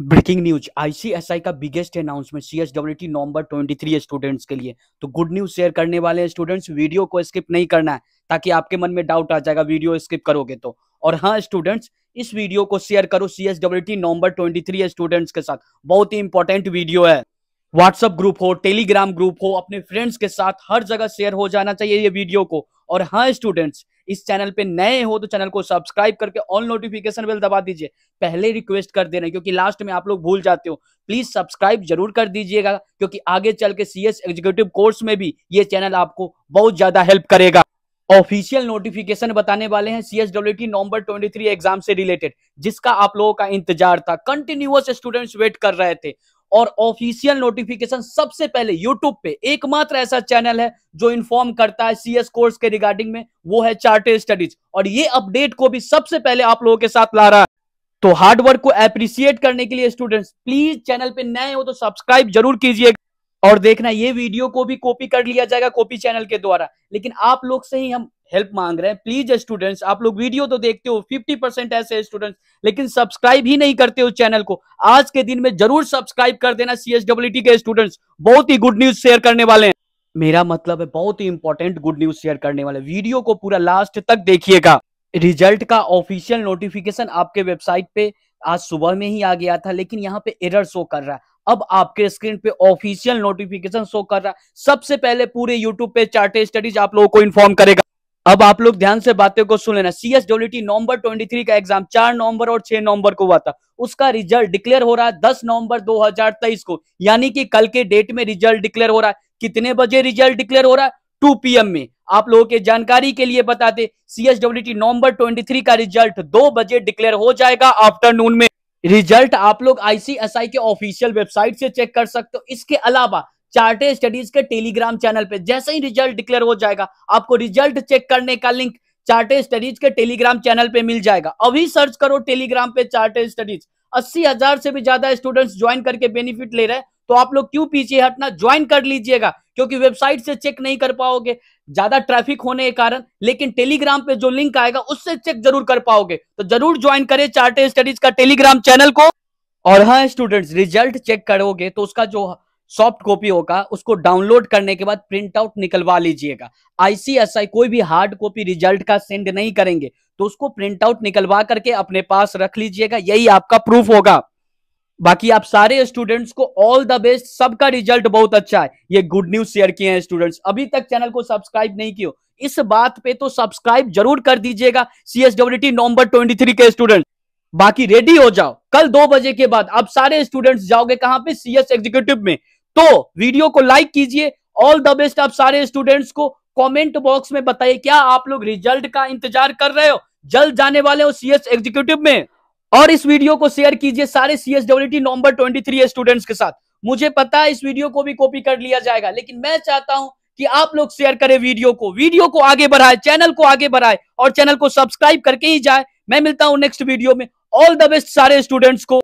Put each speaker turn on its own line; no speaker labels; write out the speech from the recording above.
breaking news ICSI का biggest announcement T November three students के लिए तो गुड न्यूज शेयर करने वाले स्टूडेंट्स वीडियो को स्किप नहीं करना है ताकि आपके मन में डाउट आ जाएगा वीडियो स्किप करोगे तो और हाँ स्टूडेंट्स इस वीडियो को शेयर करो टी नवंबर थ्री स्टूडेंट्स के साथ बहुत ही इंपॉर्टेंट वीडियो है व्हाट्सअप ग्रुप हो टेलीग्राम ग्रुप हो अपने फ्रेंड्स के साथ हर जगह शेयर हो जाना चाहिए ये वीडियो को और हाँ स्टूडेंट्स इस चैनल पे नए हो तो चैनल को सब्सक्राइब करके ऑल नोटिफिकेशन बेल दबा दीजिए पहले रिक्वेस्ट कर देना क्योंकि लास्ट में आप लोग भूल जाते हो प्लीज सब्सक्राइब जरूर कर दीजिएगा क्योंकि आगे चल के सी एग्जीक्यूटिव कोर्स में भी ये चैनल आपको बहुत ज्यादा हेल्प करेगा ऑफिशियल नोटिफिकेशन बताने वाले हैं C S W T November 23 exam से रिलेटेड जिसका आप लोगों का इंतजार था कंटिन्यूअस स्टूडेंट्स वेट कर रहे थे और ऑफिशियल नोटिफिकेशन सबसे पहले यूट्यूब पे एकमात्र ऐसा चैनल है जो इन्फॉर्म करता है सीएस कोर्स के रिगार्डिंग में वो है चार्टेड स्टडीज और ये अपडेट को भी सबसे पहले आप लोगों के साथ ला रहा है तो हार्डवर्क को एप्रिसिएट करने के लिए स्टूडेंट्स प्लीज चैनल पे नए हो तो सब्सक्राइब जरूर कीजिए और देखना ये वीडियो को भी कॉपी कर लिया जाएगा कॉपी चैनल के द्वारा लेकिन आप लोग से ही हम हेल्प मांग रहे हैं प्लीज स्टूडेंट्स आप लोग वीडियो तो देखते हो 50 परसेंट ऐसे स्टूडेंट्स लेकिन सब्सक्राइब ही नहीं करते हो चैनल को आज के दिन में जरूर सब्सक्राइब कर देना टी के स्टूडेंट्स बहुत ही गुड न्यूज शेयर करने वाले हैं मेरा मतलब है बहुत ही इंपॉर्टेंट गुड न्यूज शेयर करने वाले वीडियो को पूरा लास्ट तक देखिएगा रिजल्ट का ऑफिशियल नोटिफिकेशन आपके वेबसाइट पे आज सुबह में ही आ गया था लेकिन यहाँ पे एरर शो कर रहा है अब आपके स्क्रीन पे ऑफिशियल नोटिफिकेशन शो कर रहा है सबसे पहले पूरे यूट्यूब पे चार्टेड स्टडीज आप लोगों को इन्फॉर्म करेगा अब आप लोग ध्यान से बातें को सुन लेना सी टी नवंबर थ्री का एग्जाम 4 नवंबर और 6 नवंबर को हुआ था उसका रिजल्ट डिक्लेयर हो रहा है दस नवंबर 2023 को यानी कि कल के डेट में रिजल्ट डिक्लेयर हो रहा है कितने बजे रिजल्ट डिक्लेयर हो रहा है 2 पीएम में आप लोगों के जानकारी के लिए बताते टी नवंबर थ्री का रिजल्ट दो बजे डिक्लेयर हो जाएगा आफ्टरनून में रिजल्ट आप लोग आईसीएसआई के ऑफिशियल वेबसाइट से चेक कर सकते हो इसके अलावा चार्टे स्टडीज के टेलीग्राम चैनल पे जैसे ही रिजल्ट डिक्लेयर हो जाएगा आपको रिजल्ट चेक करने का लिंक चार्टे स्टडीज के टेलीग्राम चैनल पे मिल जाएगा अभी सर्च करो टेलीग्राम पे चार्टे स्टडीज अस्सी हजार से भी ज्यादा स्टूडेंट्स ज्वाइन करके बेनिफिट ले रहे हैं तो आप लोग क्यों पीछे हटना ज्वाइन कर लीजिएगा क्योंकि वेबसाइट से चेक नहीं कर पाओगे ज्यादा ट्रैफिक होने के कारण लेकिन टेलीग्राम पे जो लिंक आएगा उससे चेक जरूर कर पाओगे तो जरूर ज्वाइन करें चार्टे स्टडीज का टेलीग्राम चैनल को और हाँ स्टूडेंट्स रिजल्ट चेक करोगे तो उसका जो सॉफ्ट कॉपी होगा उसको डाउनलोड करने के बाद प्रिंट आउट निकलवा लीजिएगा आईसीएसआई कोई भी हार्ड कॉपी रिजल्ट का सेंड नहीं करेंगे तो उसको प्रिंट आउट निकलवा करके अपने पास रख लीजिएगा यही आपका प्रूफ होगा बाकी आप सारे स्टूडेंट्स को ऑल द बेस्ट सबका रिजल्ट बहुत अच्छा है ये गुड न्यूज शेयर किए हैं स्टूडेंट्स अभी तक चैनल को सब्सक्राइब नहीं किया इस बात पे तो सब्सक्राइब जरूर कर दीजिएगा सीएसडब्ल्यूटी नवंबर 23 के स्टूडेंट बाकी रेडी हो जाओ कल दो बजे के बाद आप सारे स्टूडेंट्स जाओगे कहां पे सीएस एग्जीक्यूटिव में तो वीडियो को लाइक कीजिए ऑल द बेस्ट आप सारे स्टूडेंट्स को कमेंट बॉक्स में बताइए क्या आप लोग रिजल्ट का इंतजार कर रहे हो जल्द जाने वाले हो सीएस एग्जीक्यूटिव में और इस वीडियो को शेयर कीजिए सारे S W November twenty three students के साथ मुझे पता है इस वीडियो को भी कॉपी कर लिया जाएगा लेकिन मैं चाहता हूं कि आप लोग शेयर करें वीडियो को वीडियो को आगे बढ़ाए चैनल को आगे बढ़ाए और चैनल को सब्सक्राइब करके ही जाए मैं मिलता हूं नेक्स्ट वीडियो में ऑल द बेस्ट सारे स्टूडेंट्स को